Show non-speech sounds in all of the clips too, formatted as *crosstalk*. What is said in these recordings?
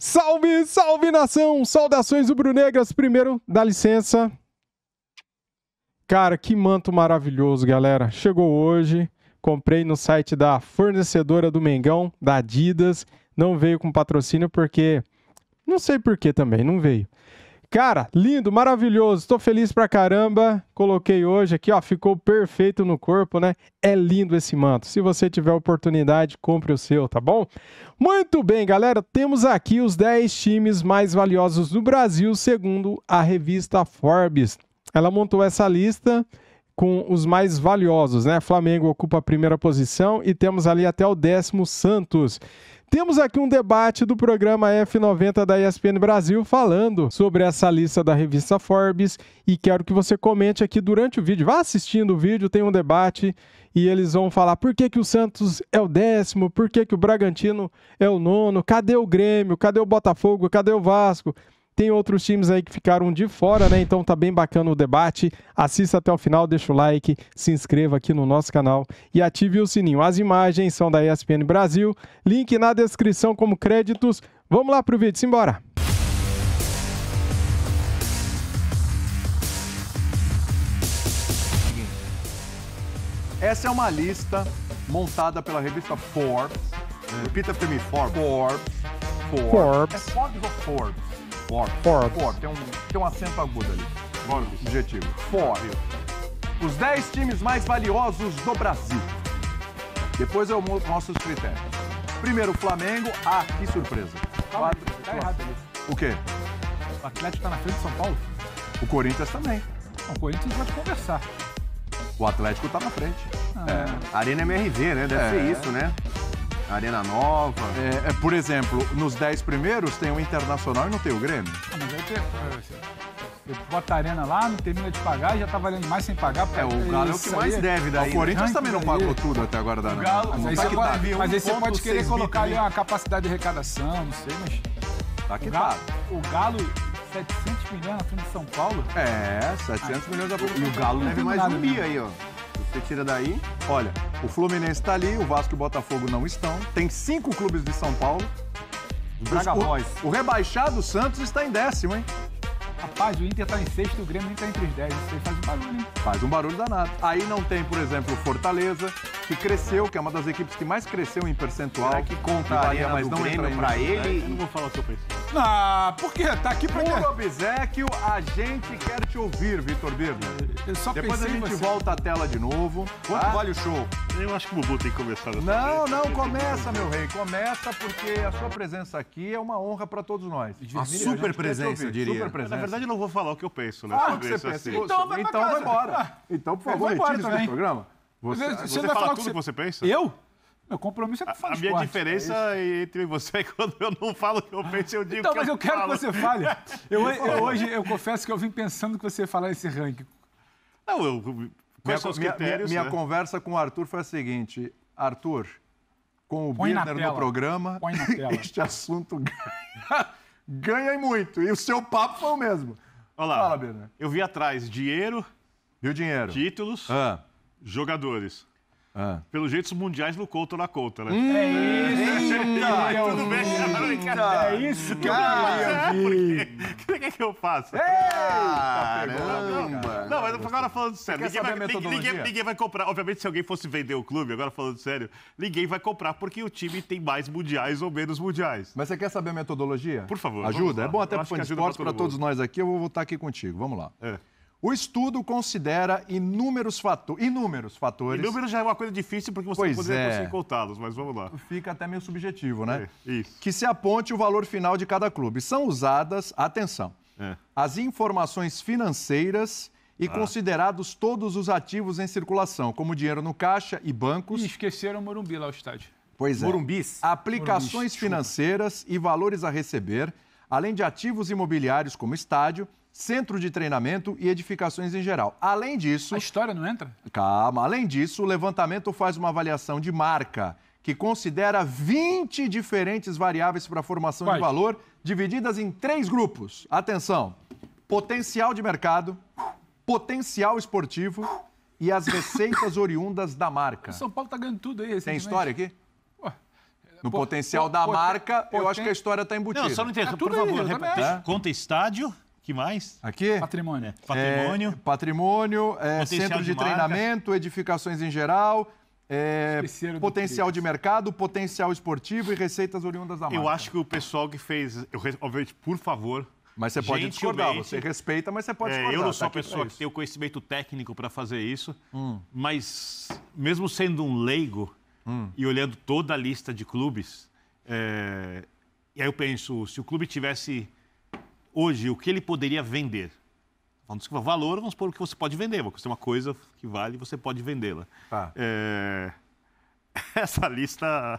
Salve, salve nação! Saudações Brunegras. Primeiro, dá licença. Cara, que manto maravilhoso, galera. Chegou hoje, comprei no site da fornecedora do Mengão, da Adidas. Não veio com patrocínio porque. Não sei por que também, não veio. Cara, lindo, maravilhoso, estou feliz pra caramba. Coloquei hoje aqui, ó, ficou perfeito no corpo, né? É lindo esse manto. Se você tiver oportunidade, compre o seu, tá bom? Muito bem, galera, temos aqui os 10 times mais valiosos do Brasil, segundo a revista Forbes. Ela montou essa lista com os mais valiosos, né? Flamengo ocupa a primeira posição e temos ali até o décimo Santos. Temos aqui um debate do programa F90 da ESPN Brasil falando sobre essa lista da revista Forbes e quero que você comente aqui durante o vídeo. Vá assistindo o vídeo, tem um debate e eles vão falar por que, que o Santos é o décimo, por que, que o Bragantino é o nono, cadê o Grêmio, cadê o Botafogo, cadê o Vasco? Tem outros times aí que ficaram de fora, né? Então tá bem bacana o debate. Assista até o final, deixa o like, se inscreva aqui no nosso canal e ative o sininho. As imagens são da ESPN Brasil, link na descrição como créditos. Vamos lá pro vídeo, simbora! Essa é uma lista montada pela revista Forbes. Repita para mim, Forbes. Forbes. Forbes. É Forbes ou Forbes? Forbes. Forbes. Forbes. Tem, um, tem um acento agudo ali. Forbes. Objetivo. Forbes. Os 10 times mais valiosos do Brasil. Depois eu mostro os critérios. Primeiro, Flamengo. Ah, que surpresa. Calma, Quatro. Tá errado isso. O quê? O Atlético tá na frente de São Paulo? O Corinthians também. Não, o Corinthians pode conversar. O Atlético tá na frente. Ah. É. Arena MRV, né? Deve é. ser isso, né? Arena Nova. É, é, por exemplo, nos 10 primeiros tem o Internacional e não tem o Grêmio. Não, ah, mas aí é, assim, você, bota a Arena lá, não termina de pagar, já tá valendo mais sem pagar. É, o é, Galo é o que mais aí, deve daí. O né? Corinthians também não pagou tudo até agora da o né? Galo, mas, mas, aí, tá pode, tá. mas aí você pode querer colocar ali uma capacidade de arrecadação, não sei, mas... Tá que o Galo, tá. O Galo 700 milhões na frente de São Paulo? É, 700 ah, milhões da E o Galo deve mais um bi né? aí, ó. Você tira daí, olha, o Fluminense está ali, o Vasco e o Botafogo não estão. Tem cinco clubes de São Paulo. Braga O, o rebaixado Santos está em décimo, hein? Rapaz, o Inter está em sexto e o Grêmio está entre os dez. Isso faz um barulho, hein? Faz um barulho danado. Aí não tem, por exemplo, o Fortaleza, que cresceu, que é uma das equipes que mais cresceu em percentual. Será que contaria, mas não Grêmio entra para ele. Né? Eu não vou falar sobre isso. Ah, por quê? Tá aqui pra Por obsequio, a gente quer te ouvir, Vitor Bibo. Depois a gente volta à tela de novo. Tá? Quanto ah? vale o show? Eu acho que o Bubu tem que começar dessa Não, vez. não, começa, meu rei. Começa, porque a sua presença aqui é uma honra para todos nós. Uma super presença, eu diria. Super presença. Na verdade, eu não vou falar o que eu penso, né? Ah, que você é pensa. Assim. Então, vai, então vai embora. então, por favor, retire esse programa. Você, você, você fala tudo o que você pensa? Eu? Meu compromisso é com o A minha é diferença é entre você é *laughs* quando eu não falo o que eu penso, eu digo então, que eu Então, mas eu quero falo. que você fale. *laughs* Eu, eu, hoje, eu confesso que eu vim pensando que você ia falar esse ranking. Não, eu... Quais minha, minha, critérios, minha, né? minha conversa com o Arthur foi a seguinte. Arthur, com o Põe Birner no programa, *laughs* este assunto ganha, e muito. E o seu papo foi o mesmo. Olha lá, Fala, Birner. Eu vi atrás dinheiro... Viu dinheiro? Títulos, ah. jogadores. Ah. É. Pelo jeito, os mundiais no Couto na conta, né? Hum, é isso! *laughs* tudo bem, é eita, É isso que cara, eu *laughs* O é, que, eu faço? Caramba! Não, mas agora falando sério, ninguém vai, ninguém, ninguém vai, comprar. Obviamente, se alguém fosse vender o clube, agora falando sério, ninguém vai comprar porque o time tem mais mundiais ou menos mundiais. Mas você quer saber a metodologia? Por favor. Ajuda? É bom até para o esporte, para todos nós aqui. Eu vou voltar aqui contigo. Vamos lá. É. O estudo considera inúmeros, fato... inúmeros fatores. Inúmeros já é uma coisa difícil porque você pois não poderia é. contá-los, mas vamos lá. Fica até meio subjetivo, né? É, isso. Que se aponte o valor final de cada clube. São usadas, atenção, é. as informações financeiras e ah. considerados todos os ativos em circulação, como dinheiro no caixa e bancos. E esqueceram o Morumbi lá no estádio. Pois é. Morumbis. Aplicações Morumbis. financeiras e valores a receber, além de ativos imobiliários como estádio centro de treinamento e edificações em geral. Além disso. A história não entra? Calma. Além disso, o levantamento faz uma avaliação de marca que considera 20 diferentes variáveis para a formação Quais? de valor, divididas em três grupos. Atenção: potencial de mercado, potencial esportivo e as receitas *laughs* oriundas da marca. O São Paulo está ganhando tudo aí. Tem história aqui? No potencial da marca, eu acho que a história está embutida. Não, só não entendo. Tá é, por favor, aí, repete. Conta estádio que mais? Aqui? Patrimônio. É, patrimônio. É, patrimônio, é, centro de, de treinamento, edificações em geral, é, potencial de mercado, potencial esportivo e receitas oriundas da marca. Eu acho que o pessoal que fez... Eu, obviamente, por favor... Mas você pode discordar, você respeita, mas você pode é, discordar. Eu não tá sou tá a pessoa que tem o conhecimento técnico para fazer isso, hum. mas mesmo sendo um leigo hum. e olhando toda a lista de clubes, é, e aí eu penso, se o clube tivesse hoje o que ele poderia vender? Vamos supor é valor, vamos supor o que você pode vender. Você tem uma coisa que vale você pode vendê-la. Tá. É... *laughs* Essa lista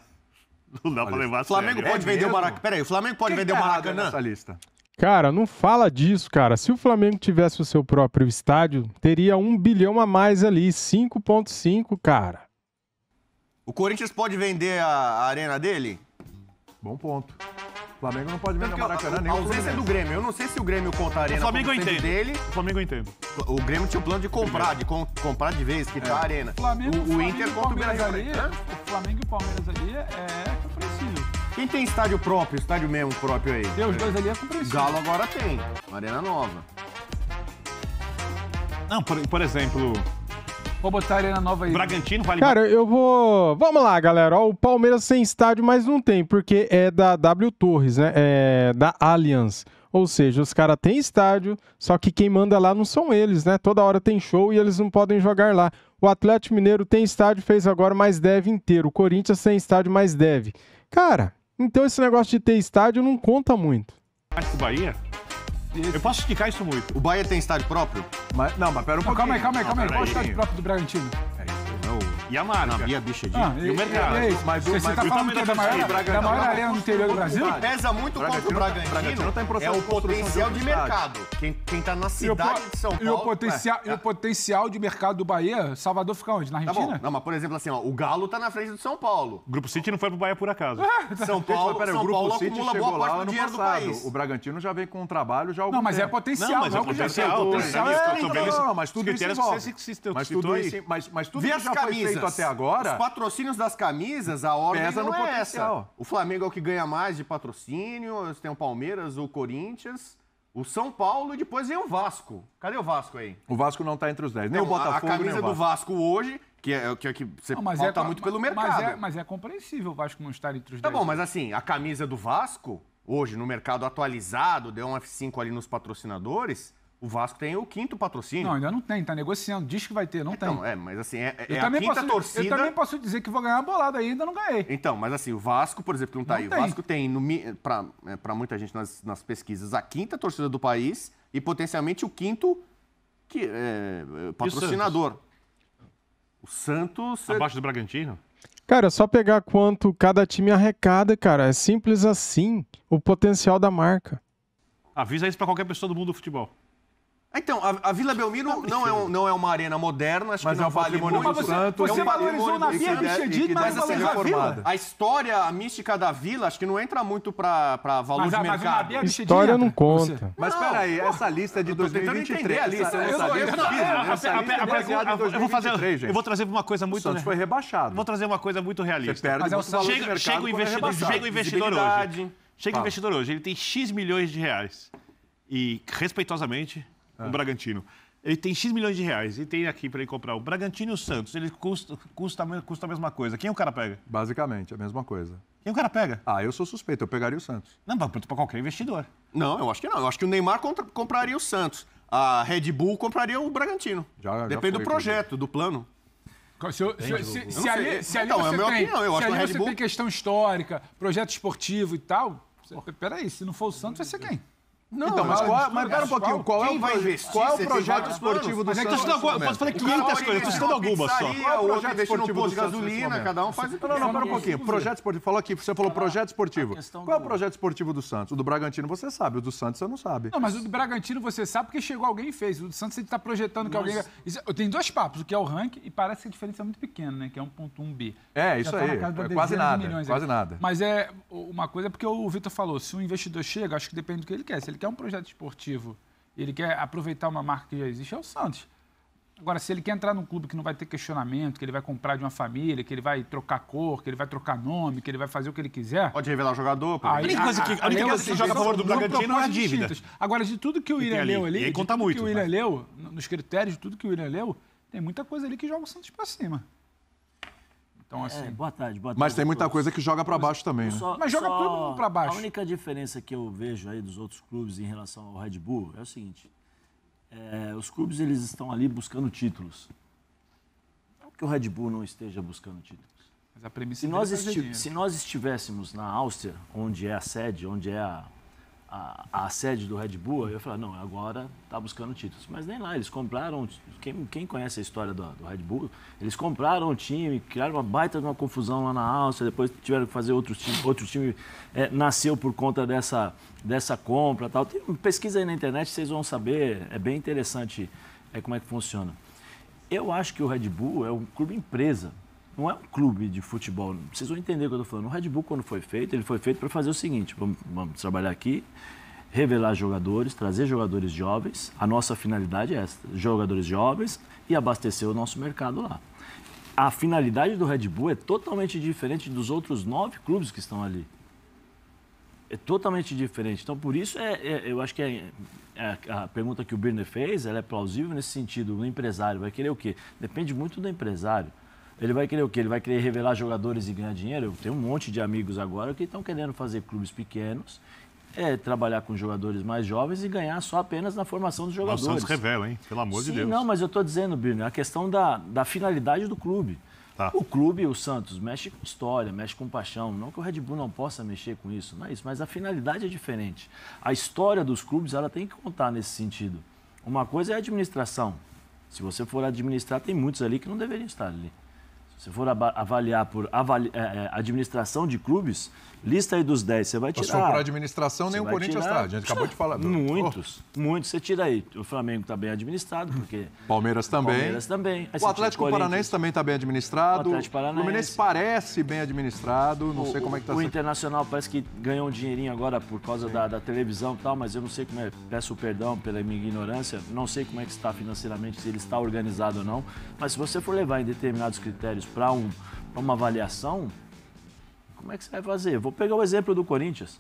não dá para levar a Flamengo pode é vender mesmo? o Maracanã. Peraí, o Flamengo pode Quem vender tá o Maracanã? Nessa lista. Cara, não fala disso, cara. Se o Flamengo tivesse o seu próprio estádio, teria um bilhão a mais ali, 5,5, cara. O Corinthians pode vender a arena dele? Bom ponto. O Flamengo não pode vir no Maracanã nem. A ausência do Grêmio. Eu não sei se o Grêmio conta a arena. O Flamengo entende. Dele. O Flamengo entende. O Grêmio tinha o plano de comprar, de com, comprar de vez, que é. Tá a arena. Flamengo, o, o Flamengo Inter contra o Palmeiras ali, é- O Flamengo e o Palmeiras ali é compreensível. Quem tem estádio próprio, estádio mesmo próprio aí? Tem os dois ali é compreensível. Galo agora tem. Arena Nova. Não, por, por exemplo, Vou botar a Arena Nova aí. Bragantino, vale Cara, eu vou. Vamos lá, galera. Ó, o Palmeiras sem estádio, mas não tem, porque é da W Torres, né? É da Allianz. Ou seja, os caras têm estádio, só que quem manda lá não são eles, né? Toda hora tem show e eles não podem jogar lá. O Atlético Mineiro tem estádio, fez agora mas deve inteiro. O Corinthians tem estádio, mas deve. Cara, então esse negócio de ter estádio não conta muito. Acho que o Bahia? Eu posso esticar isso muito. O Bahia tem estádio próprio? Mas, não, mas pera um pouquinho. Calma aí, calma aí, calma aí. Qual o estádio próprio do Bragantino? E a marca. Não, e a bicha de... Ah, e, e, é o mercado. mas, você está falando que é da maior, da maior arena do é interior do Brasil? Pesa muito contra o tá- Bragantino, Bragantino tá em processo é o potencial de mercado. Quem, está na cidade de São Paulo... E o, potencial, é. e o potencial de mercado do Bahia, Salvador fica onde? Na tá Argentina? Tá Não, mas por exemplo assim, ó, o Galo está na frente do São Paulo. o Grupo City não foi pro Bahia por acaso. *laughs* Ah, São tá. Paulo, Pera, São o Grupo Paulo City acumula boa parte do dinheiro do país. O Bragantino já vem com um trabalho já Não, mas é potencial. Não, mas é potencial. Mas tudo isso envolve. Mas tudo isso... Vê as camisas feito até agora. Os patrocínios das camisas, a ordem pesa não no é potencial. Essa. O Flamengo é o que ganha mais de patrocínio, tem o Palmeiras, o Corinthians. O São Paulo e depois vem o Vasco. Cadê o Vasco aí? O Vasco não está entre os 10. Nem não, o Botafogo, A camisa Vasco. do Vasco hoje que é o que, é que você não, mas falta é, muito pelo é- mercado. Mas é, mas é compreensível o Vasco não estar entre os Tá bom, mas assim, a camisa do Vasco, hoje, no mercado atualizado, deu um F5 ali nos patrocinadores, o Vasco tem o quinto patrocínio. Não, ainda não tem, tá negociando. Diz que vai ter, não então, tem. Então, é, mas assim, é, é a quinta posso, torcida. Eu também posso dizer que vou ganhar a bolada aí, ainda não ganhei. Então, mas assim, o Vasco, por exemplo, que não tá não aí. Tem. O Vasco tem, para é, muita gente nas, nas pesquisas, a quinta torcida do país e potencialmente o quinto que, é, é patrocinador. O Santos. É Abaixo do Bragantino? Cara, é só pegar quanto cada time arrecada, cara. É simples assim o potencial da marca. Avisa isso para qualquer pessoa do mundo do futebol. Então, a, a Vila Belmiro não é, um, não é uma arena moderna, acho mas que é não é um vale muito. Mas você, você é um valorizou na Via mas, a, vila. a história, a mística da Vila, acho que não entra muito para valor mas, de mercado. A história não conta. Mas peraí, essa lista é de 2023. a lista. É eu vou fazer, Eu vou trazer uma coisa muito... Santos foi rebaixado. Vou trazer uma coisa muito realista. É chega o investidor hoje. Chega o investidor hoje, ele tem X milhões de reais. E, respeitosamente, o Bragantino. Ele tem X milhões de reais e tem aqui para ele comprar o Bragantino e o Santos. Ele custa, custa, custa a mesma coisa. Quem o cara pega? Basicamente, a mesma coisa. Quem o cara pega? Ah, eu sou suspeito, eu pegaria o Santos. Não, para qualquer investidor. Não, eu acho que não. Eu acho que o Neymar contra, compraria o Santos. A Red Bull compraria o Bragantino. Já, Depende do projeto, do plano. Se, eu, se, se, se ali, se ali então, é você é tem, opinião, eu acho que a Red Bull... tem questão histórica, projeto esportivo e tal, você, peraí, se não for o Santos, vai ser quem? Não, então, mas, qual, é- mas pera um pouquinho, qual é o, vai investir, qual é o projeto esportivo do é Santos? Eu posso falar 500 coisas, estou citando algumas só. Qual é o projeto esportivo do gasolina, cada um faz o que Não, não, pera um pouquinho. Projeto esportivo, falou aqui, você falou projeto esportivo. Qual é o projeto esportivo do Santos? O do Bragantino você sabe, o do Santos você não sabe. Não, mas o do Bragantino você sabe porque chegou alguém e fez. O do Santos você está projetando que alguém... Tem dois papos, o que é o ranking e parece que a diferença é muito pequena, né? Que é 1.1B. É, isso tá aí, é quase nada, quase nada. Mas é uma coisa porque o Vitor falou, se um investidor chega, acho que depende do que ele quer. Se ele quer é um projeto esportivo, ele quer aproveitar uma marca que já existe, é o Santos. Agora, se ele quer entrar num clube que não vai ter questionamento, que ele vai comprar de uma família, que ele vai trocar cor, que ele vai trocar nome, que ele vai fazer o que ele quiser. Pode revelar jogador, Aí, a única coisa que, a, única coisa que joga a favor do Bragantino é a dívida. Distintas. Agora, de tudo que o William leu ali. E conta muito. Que o William mas... Né? leu, nos critérios de tudo que o William leu, tem muita coisa ali que joga o Santos pra cima. Então, é, assim. É, boa tarde, boa tarde. Mas tem muita todos. coisa que joga para baixo também, né? só, né? Mas joga tudo para baixo. A única diferença que eu vejo aí dos outros clubes em relação ao Red Bull é o seguinte: é, os clubes eles estão ali buscando títulos. Não que o Red Bull não esteja buscando títulos. Mas a premissa se nós, é se nós estivéssemos na Áustria, onde é a sede, onde é a a, a, sede do Red Bull, eu falo ah, não, agora está buscando títulos. Mas nem lá, eles compraram, quem, quem conhece a história do, do, Red Bull, eles compraram o time, criaram uma baita de uma confusão lá na Áustria, depois tiveram que fazer outro time, outro time é, nasceu por conta dessa, dessa compra tal. Tem, pesquisa aí na internet, vocês vão saber, é bem interessante é, como é que funciona. Eu acho que o Red Bull é um clube empresa, não é um clube de futebol. Vocês vão entender o que eu estou falando. O Red Bull, quando foi feito, ele foi feito para fazer o seguinte: vamos, vamos, trabalhar aqui, revelar jogadores, trazer jogadores jovens. A nossa finalidade é essa: jogadores jovens e abastecer o nosso mercado lá. A finalidade do Red Bull é totalmente diferente dos outros nove clubes que estão ali. É totalmente diferente. Então, por isso, é, é eu acho que é, é a pergunta que o Birner fez, ela é plausível nesse sentido. O empresário vai querer o quê? Depende muito do empresário. Ele vai querer o quê? Ele vai querer revelar jogadores e ganhar dinheiro? Eu tenho um monte de amigos agora que estão querendo fazer clubes pequenos, é, trabalhar com jogadores mais jovens e ganhar só apenas na formação dos jogadores. Nossa, Santos revela, hein? Pelo amor Sim, de Deus. Não, mas eu estou dizendo, Birner, é a questão da, da finalidade do clube. Tá. O clube, o Santos, mexe com história, mexe com paixão. Não que o Red Bull não possa mexer com isso, não é isso, mas a finalidade é diferente. A história dos clubes, ela tem que contar nesse sentido. Uma coisa é a administração. Se você for administrar, tem muitos ali que não deveriam estar ali se for avaliar por avali, é, administração de clubes, Lista aí dos 10, você vai tirar. Passou para administração, nem Corinthians está. A gente acabou de falar. Muitos, oh. muitos. Você tira aí. O Flamengo está bem administrado, porque... Palmeiras também. Palmeiras também. Aí o Atlético Paranaense também está bem administrado. O Atlético Paranaense. O Fluminense parece bem administrado, não o, sei como é que está. O Internacional parece que ganhou um dinheirinho agora por causa da, da, televisão e tal, mas eu não sei como é. Peço perdão pela minha ignorância. Não sei como é que está financeiramente, se ele está organizado ou não. Mas se você for levar em determinados critérios para um, uma avaliação como é que você vai fazer? Vou pegar o exemplo do Corinthians.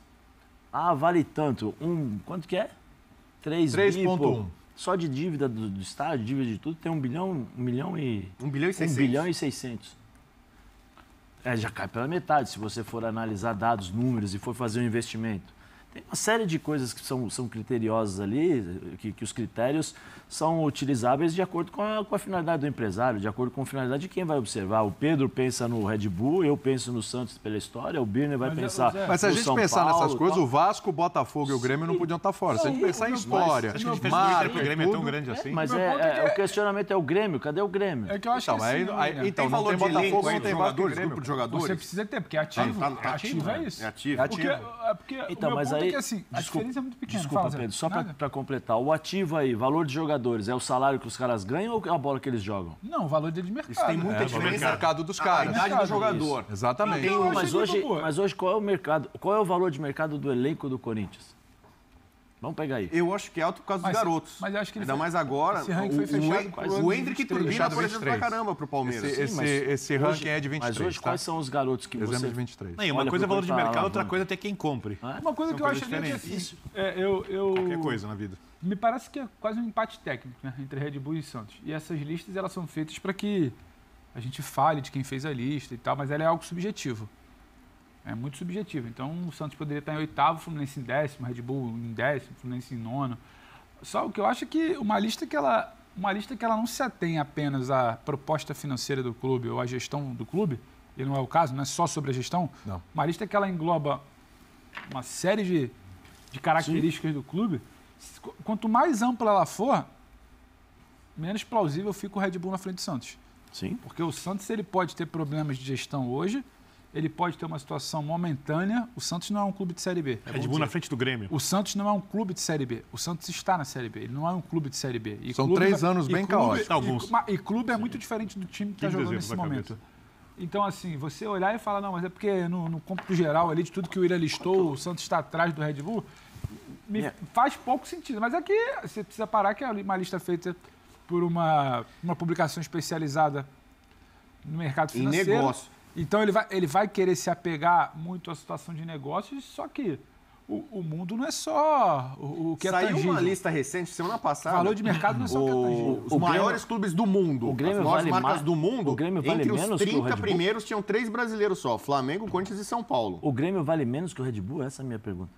Ah, vale tanto. Um, quanto que é? 3,1. Só de dívida do, do estádio, dívida de tudo, tem 1 um bilhão, um milhão e... 1 um bilhão e 600. 1 bilhão e 600. É, já cai pela metade, se você for analisar dados, números e for fazer um investimento. Tem uma série de coisas que são, são criteriosas ali, que, que os critérios são utilizáveis de acordo com a, com a finalidade do empresário, de acordo com a finalidade de quem vai observar. O Pedro pensa no Red Bull, eu penso no Santos pela história, o Birner vai mas, é, pensar. É. mas se a gente São pensar Paulo, nessas coisas, o Vasco, o Botafogo e o Grêmio Sim. não podiam estar tá fora. se a gente pensar em história, mas, acho que mar, o Grêmio é tão grande assim. Mas é, é, é, o questionamento é o Grêmio, cadê o Grêmio? É que eu acho então, que aí, assim, aí, então, tem não tem Botafogo, não tem jogadores, grupo de jogadores. Você precisa ter, porque é ativo. Tá, tá, ativo é né? isso. É ativo. Então, mas aí, porque assim, a diferença é muito pequena. Desculpa, Fala, Pedro, só para completar. O ativo aí, valor de jogadores, é o salário que os caras ganham ou é a bola que eles jogam? Não, o valor de mercado. Isso tem muita é, diferença. Mercado. mercado dos caras. A, idade do jogador. Isso. Exatamente. Então, mas, hoje, mas hoje qual é o mercado? Qual é o valor de mercado do elenco do Corinthians? Vamos pegar aí. Eu acho que é alto por causa mas, dos garotos. Mas acho que Ainda foi, mais agora. Esse ranking o, foi fechado. O, o, Hendrick Turbina pra caramba pro Palmeiras. Esse, esse, Sim, esse ranking hoje, é de 23. Mas hoje, tá? quais são os garotos que Dezembro você... de 23. Não, uma Olha, coisa é valor de mercado, outra coisa é ter quem compre. É? Uma coisa que eu acho diferentes. é difícil. É, eu, eu... Qualquer coisa na vida. Me parece que é quase um empate técnico né, entre Red Bull e Santos. E essas listas elas são feitas para que a gente fale de quem fez a lista e tal, mas ela é algo subjetivo. É muito subjetivo. Então o Santos poderia estar em oitavo, Fluminense em décimo, Red Bull em décimo, Fluminense em nono. Só o que eu acho é que uma lista que ela uma lista que ela não se atém apenas à proposta financeira do clube ou à gestão do clube, e não é o caso, não é só sobre a gestão, não. uma lista que ela engloba uma série de, de características Sim. do clube, quanto mais ampla ela for, menos plausível fica o Red Bull na frente do Santos. Sim. Porque o Santos ele pode ter problemas de gestão hoje, ele pode ter uma situação momentânea. O Santos não é um clube de Série B. É Red Bull na frente do Grêmio. O Santos não é um clube de Série B. O Santos está na Série B. Ele não é um clube de Série B. E São clube, três é- anos bem caóticos. Alguns. E, e clube é Sim. muito diferente do time que está jogando nesse momento. Cabeça. Então, assim, você olhar e falar, não, mas é porque no, no cômputo geral ali, de tudo que o William listou, o Santos está atrás do Red Bull, me yeah. É. faz pouco sentido. Mas aqui é você precisa parar que é uma lista feita por uma, uma publicação especializada no mercado financeiro. Em negócio então ele vai, ele vai querer se apegar muito à situação de negócios, só que o, o mundo não é só o, o que Saiu é Saiu uma lista recente, semana passada. falou de mercado não é só o que é tangível. Os maiores Grêmio, clubes do mundo, o as vale marcas do mundo, o Grêmio vale entre menos os 30 primeiros tinham três brasileiros só, Flamengo, Corinthians e São Paulo. O Grêmio vale menos que o Red Bull? Essa é a minha pergunta.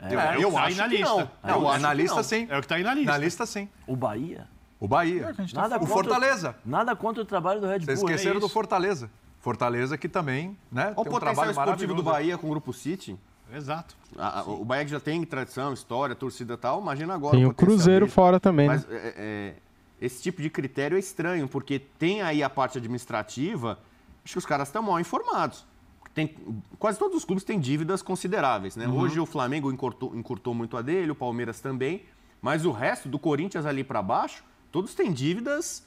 É, é, é eu, tá eu é acho é que lista. não. Eu eu acho na lista, sim. É o que está aí na lista. Na lista, sim. O Bahia? O Bahia. É, tá nada o contra, Fortaleza. Nada contra o trabalho do Red Bull. Vocês esqueceram é do Fortaleza. Fortaleza que também né, o tem um trabalho esportivo do Bahia com o Grupo City. Exato. A, a, o Bahia que já tem tradição, história, torcida e tal, imagina agora. Tem o, o Cruzeiro dele. fora também. Mas né? É, é, é, esse tipo de critério é estranho, porque tem aí a parte administrativa, acho que os caras estão mal informados. Tem, quase todos os clubes têm dívidas consideráveis. Né? Uhum. Hoje o Flamengo encurtou, encurtou muito a dele, o Palmeiras também, mas o resto do Corinthians ali para baixo, todos têm dívidas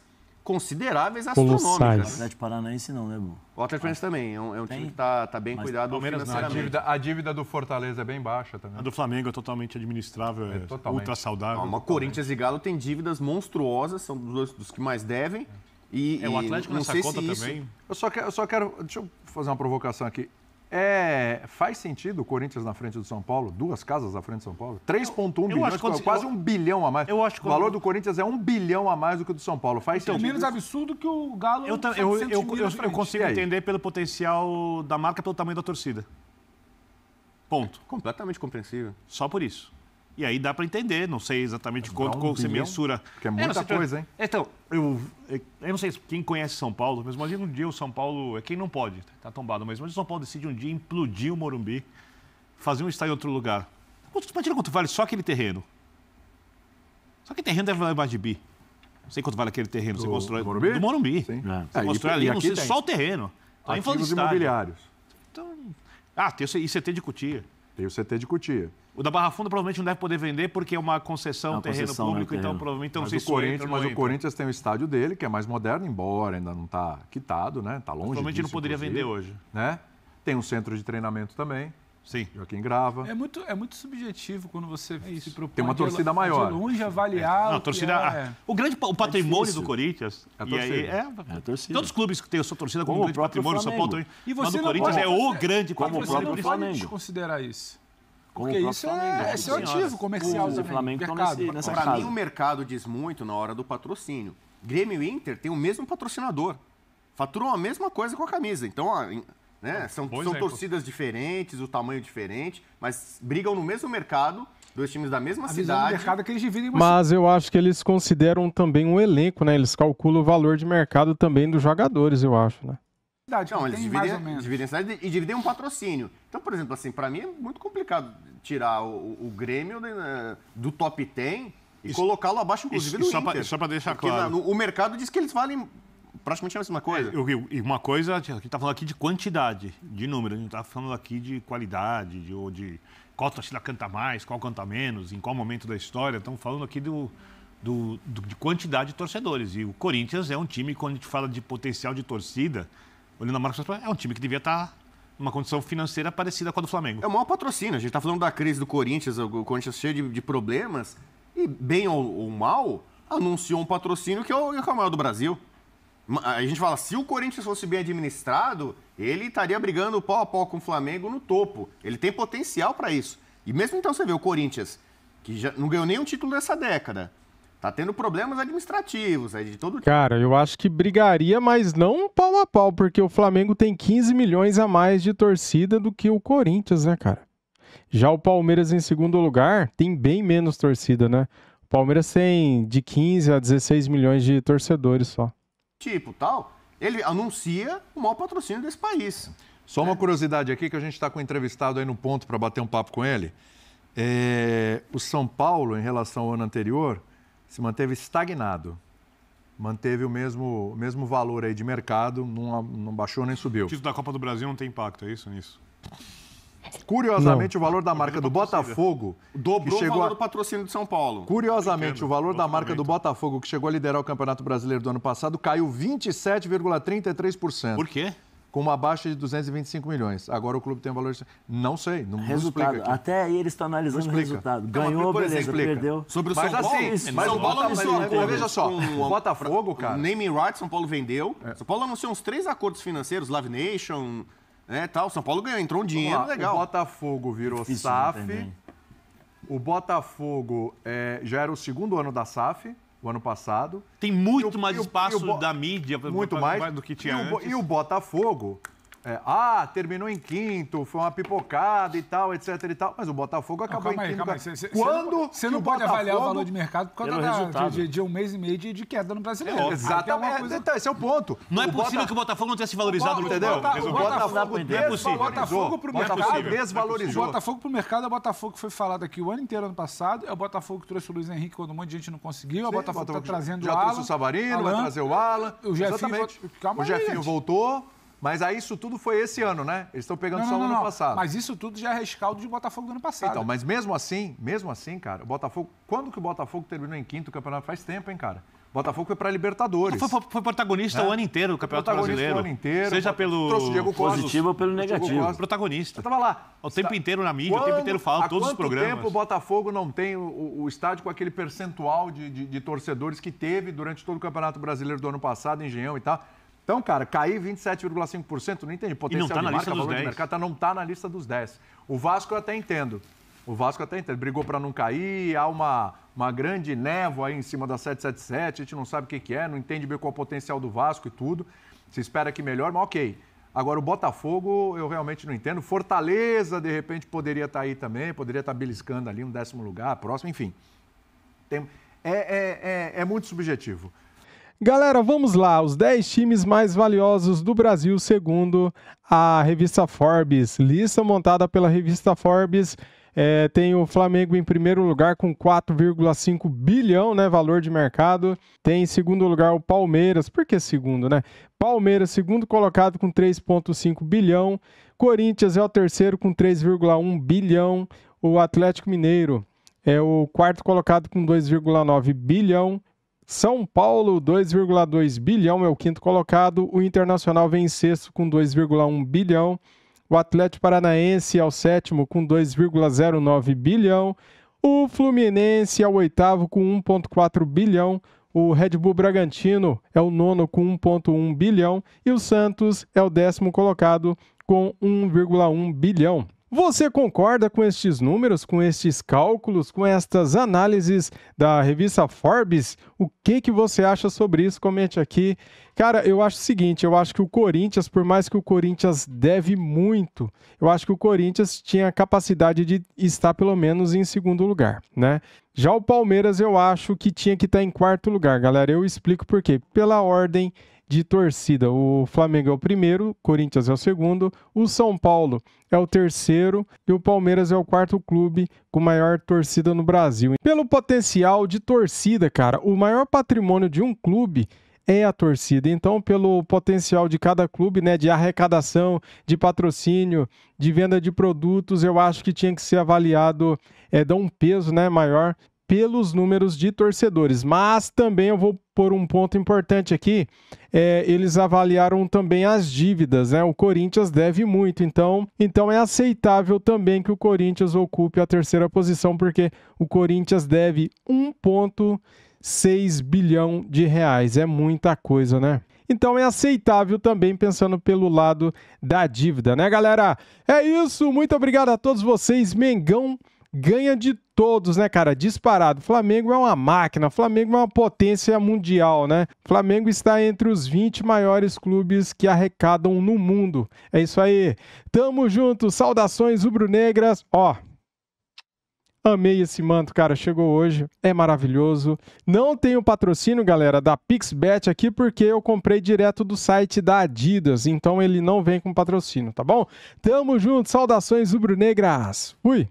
consideráveis astronômicas. O Atlético Paranaense não, né, Bu? O Atlético Paranaense também. É um, é um time que está tá bem Mas cuidado financeiramente. A dívida, a dívida, do Fortaleza é bem baixa também. A do Flamengo é totalmente administrável, é, é totalmente. ultra saudável. Uma ah, Corinthians e Galo têm dívidas monstruosas, são dos, dos que mais devem. E, é, o Atlético e, nessa conta isso... também. Eu só, quero, eu só quero. Deixa eu fazer uma provocação aqui. É, faz sentido o Corinthians na frente do São Paulo? Duas casas na frente do São Paulo? 3,1 bilhão, acho quando, quase eu, um bilhão a mais. Eu acho que o valor do Corinthians é um bilhão a mais do que o do São Paulo. Faz então, sentido. menos absurdo que o Galo. Eu, eu, eu, eu consigo entender pelo potencial da marca, pelo tamanho da torcida. Ponto. Completamente compreensível. Só por isso. E aí dá para entender, não sei exatamente quanto, um você mensura. Porque é, é muita é, coisa, hein? É, então, eu, eu não sei quem conhece São Paulo, mas imagina um dia o São Paulo, é quem não pode, tá tombado, mas imagina o São Paulo decide um dia implodir o Morumbi, fazer um estádio em outro lugar. Imagina quanto vale só aquele terreno. Só que terreno deve valer mais de bi. Não sei quanto vale aquele terreno. Do, você constrói. Do Morumbi? Do Morumbi. Sim. É. Você é, ali, não sei, só o terreno. Tá Ativos imobiliários. Então, ah, tem o ICT de Cutia. Tem o CT de Cotia. O da Barra Funda provavelmente não deve poder vender porque é uma concessão, é uma terreno concessão, né, público, né, terreno. então provavelmente não mas sei o Corinthians, entra, Mas entra. o Corinthians tem o estádio dele, que é mais moderno, embora ainda não está quitado, né? Está longe Provavelmente disso, não poderia vender hoje. Né? Tem um centro de treinamento também. Sim. Joaquim grava. É muito, é muito subjetivo quando você é se propõe. Tem uma torcida de, maior. De longe avaliar. É. Não, torcida, é. Ah, o grande o é patrimônio do Corinthians. É a torcida. Aí, é, é, a torcida. Todos os clubes que têm a sua torcida como, como o patrimônio, São seu também. E você Mas o Corinthians pode, é o grande como patrimônio. Você não pode Flamengo. desconsiderar isso. Como Porque isso é, é seu ativo comercial. O Flamengo Para mim, o mercado diz muito na hora do patrocínio. Grêmio e Inter têm o mesmo patrocinador faturam a mesma coisa com a camisa. Então, né? Ah, são, são é, torcidas diferentes, o tamanho diferente, mas brigam no mesmo mercado dois times da mesma a cidade. mercado é que eles dividem Mas eu acho que eles consideram também um elenco, né? Eles calculam o valor de mercado também dos jogadores, eu acho, né? Não, não eles dividem, dividem a cidade e dividem um patrocínio. Então, por exemplo, assim, para mim é muito complicado tirar o, o Grêmio né, do top 10 e colocá-lo abaixo, inclusive, isso, do isso Inter. Pra, só para deixar Porque claro. Na, no, o mercado diz que eles valem praticamente é a mesma coisa. É, e uma coisa, a gente está falando aqui de quantidade, de número, a gente está falando aqui de qualidade, de, ou de qual torcida canta mais, qual canta menos, em qual momento da história. Estamos falando aqui do, do, do, de quantidade de torcedores. E o Corinthians é um time, quando a gente fala de potencial de torcida, olhando a marca, é um time que devia estar. Tá uma condição financeira parecida com a do Flamengo. É o maior patrocínio. A gente está falando da crise do Corinthians, o Corinthians cheio de, de problemas. E, bem ou, ou mal, anunciou um patrocínio que é o, que é o maior do Brasil. A gente fala, se o Corinthians fosse bem administrado, ele estaria brigando pau a pau com o Flamengo no topo. Ele tem potencial para isso. E mesmo então você vê o Corinthians, que já não ganhou nenhum título dessa década. Tá tendo problemas administrativos aí é, de todo tipo. Cara, eu acho que brigaria, mas não pau a pau, porque o Flamengo tem 15 milhões a mais de torcida do que o Corinthians, né, cara? Já o Palmeiras em segundo lugar tem bem menos torcida, né? O Palmeiras tem de 15 a 16 milhões de torcedores só tipo tal, ele anuncia o maior patrocínio desse país. Só uma é. curiosidade aqui, que a gente está com o entrevistado aí no ponto para bater um papo com ele. É, o São Paulo, em relação ao ano anterior, se manteve estagnado. Manteve o mesmo, mesmo valor aí de mercado, não, não baixou nem subiu. O título da Copa do Brasil não tem impacto, é isso nisso? Curiosamente, não. o valor da marca do Botafogo. Dobrou que chegou o valor a... do patrocínio de São Paulo. Curiosamente, o valor da marca do Botafogo, que chegou a liderar o Campeonato Brasileiro do ano passado, caiu 27,33%. Por quê? Com uma baixa de 225 milhões. Agora o clube tem um valor. De... Não sei, não resultado. Até aí eles estão analisando o resultado. Então, Ganhou, por beleza, perdeu. Sobre o São mas, São Paulo. Assim, mas São Paulo anunciou. veja só, o Botafogo, cara. Naming rights, São Paulo vendeu. É. São Paulo anunciou uns três acordos financeiros, Live Nation, é, tal. São Paulo ganhou, entrou um dinheiro lá, legal. O Botafogo virou Difícil SAF. O Botafogo é, já era o segundo ano da SAF, o ano passado. Tem muito o, mais o, espaço o, da mídia muito mais. do que tinha e antes. e o Botafogo é, ah, terminou em quinto, foi uma pipocada e tal, etc e tal. Mas o Botafogo acabou não, calma em quinto. Aí, calma aí. Cê, Quando Você não pode Botafogo... avaliar o valor de mercado por causa da, de, de, um mês e meio de, de queda no brasileiro. É, é exatamente. Coisa... Então, esse é o ponto. Não é o é possível Bota... que o Botafogo não tenha se valorizado no entendeu? O Botafogo é desvalorizou. O Botafogo pro mercado desvalorizou. O Botafogo pro mercado é o Botafogo que foi falado aqui o ano inteiro ano passado. É o Botafogo que trouxe o Luiz Henrique quando um monte de gente não conseguiu. É o Botafogo que tá trazendo o Alan. Já trouxe o Savarino, vai trazer o Alan. O Jefinho voltou. Mas aí isso tudo foi esse ano, né? Eles estão pegando não, só o ano passado. Mas isso tudo já é rescaldo de Botafogo do ano passado. Então, mas mesmo assim, mesmo assim, cara, o Botafogo. Quando que o Botafogo terminou em quinto o campeonato? Faz tempo, hein, cara? Botafogo foi para Libertadores. Foi, foi, protagonista né? o ano inteiro do Campeonato Brasileiro. O ano inteiro. Seja pelo positivo ou pelo negativo. Protagonista. Eu tava lá. O tempo inteiro na mídia, Quando, o tempo inteiro falando, todos os programas. tempo o Botafogo não tem o, o estádio com aquele percentual de, de, de torcedores que teve durante todo o Campeonato Brasileiro do ano passado, em Engenhão e tal? Então, cara, cair 27,5% não entendi. Potencial e não tá de na marca, lista dos 10. mercado, tá, não está na lista dos 10. O Vasco eu até entendo. O Vasco até entendo. Brigou para não cair, há uma, uma grande névoa aí em cima da 777, a gente não sabe o que, que é, não entende bem qual é o potencial do Vasco e tudo. Se espera que melhor, mas ok. Agora, o Botafogo, eu realmente não entendo. Fortaleza, de repente, poderia estar tá aí também, poderia estar tá beliscando ali no décimo lugar, próximo, enfim. Tem... É, é, é, é muito subjetivo. Galera, vamos lá, os 10 times mais valiosos do Brasil segundo a revista Forbes. Lista montada pela revista Forbes. É, tem o Flamengo em primeiro lugar com 4,5 bilhão, né, valor de mercado. Tem em segundo lugar o Palmeiras, por que segundo, né? Palmeiras, segundo colocado com 3,5 bilhão. Corinthians é o terceiro com 3,1 bilhão. O Atlético Mineiro é o quarto colocado com 2,9 bilhão. São Paulo, 2,2 bilhão, é o quinto colocado. O Internacional vem em sexto com 2,1 bilhão. O Atlético Paranaense é o sétimo com 2,09 bilhão. O Fluminense é o oitavo com 1,4 bilhão. O Red Bull Bragantino é o nono com 1,1 bilhão. E o Santos é o décimo colocado com 1,1 bilhão. Você concorda com estes números, com estes cálculos, com estas análises da revista Forbes? O que que você acha sobre isso? Comente aqui. Cara, eu acho o seguinte, eu acho que o Corinthians, por mais que o Corinthians deve muito, eu acho que o Corinthians tinha a capacidade de estar pelo menos em segundo lugar, né? Já o Palmeiras eu acho que tinha que estar em quarto lugar, galera. Eu explico por quê. Pela ordem de torcida. O Flamengo é o primeiro, Corinthians é o segundo, o São Paulo é o terceiro e o Palmeiras é o quarto clube com maior torcida no Brasil. Pelo potencial de torcida, cara, o maior patrimônio de um clube é a torcida. Então, pelo potencial de cada clube, né, de arrecadação, de patrocínio, de venda de produtos, eu acho que tinha que ser avaliado, é, dar um peso, né, maior pelos números de torcedores. Mas também eu vou pôr um ponto importante aqui: é, eles avaliaram também as dívidas, né? O Corinthians deve muito, então, então é aceitável também que o Corinthians ocupe a terceira posição, porque o Corinthians deve 1,6 bilhão de reais. É muita coisa, né? Então é aceitável também pensando pelo lado da dívida, né, galera? É isso, muito obrigado a todos vocês, Mengão ganha de todos, né, cara? Disparado. Flamengo é uma máquina, Flamengo é uma potência mundial, né? Flamengo está entre os 20 maiores clubes que arrecadam no mundo. É isso aí. Tamo junto, saudações rubro-negras. Ó, Amei esse manto, cara. Chegou hoje, é maravilhoso. Não tenho patrocínio, galera, da Pixbet aqui porque eu comprei direto do site da Adidas, então ele não vem com patrocínio, tá bom? Tamo junto, saudações rubro-negras. Fui.